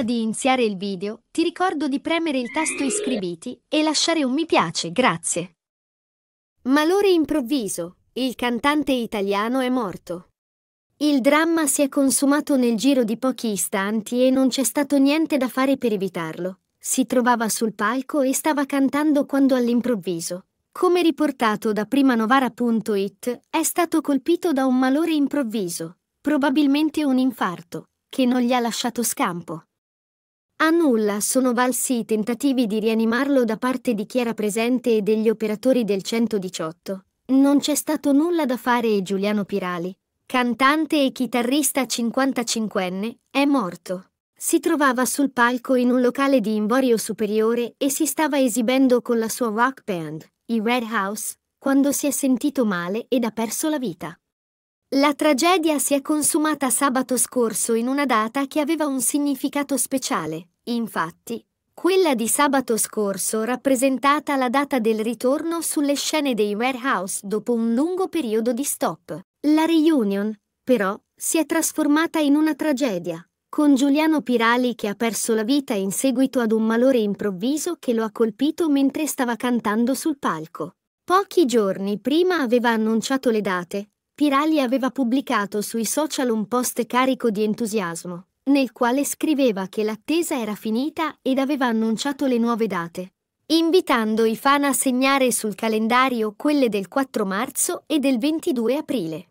Prima di iniziare il video, ti ricordo di premere il tasto iscriviti e lasciare un mi piace, grazie. Malore improvviso, il cantante italiano è morto. Il dramma si è consumato nel giro di pochi istanti e non c'è stato niente da fare per evitarlo. Si trovava sul palco e stava cantando quando all'improvviso, come riportato da primanovara.it, è stato colpito da un malore improvviso, probabilmente un infarto, che non gli ha lasciato scampo. A nulla sono valsi i tentativi di rianimarlo da parte di chi era presente e degli operatori del 118. Non c'è stato nulla da fare e Giuliano Pirali, cantante e chitarrista 55enne, è morto. Si trovava sul palco in un locale di Imborio Superiore e si stava esibendo con la sua rock band, i Red House, quando si è sentito male ed ha perso la vita. La tragedia si è consumata sabato scorso in una data che aveva un significato speciale. Infatti, quella di sabato scorso rappresentata la data del ritorno sulle scene dei warehouse dopo un lungo periodo di stop. La reunion, però, si è trasformata in una tragedia, con Giuliano Pirali che ha perso la vita in seguito ad un malore improvviso che lo ha colpito mentre stava cantando sul palco. Pochi giorni prima aveva annunciato le date, Pirali aveva pubblicato sui social un post carico di entusiasmo, nel quale scriveva che l'attesa era finita ed aveva annunciato le nuove date, invitando i fan a segnare sul calendario quelle del 4 marzo e del 22 aprile.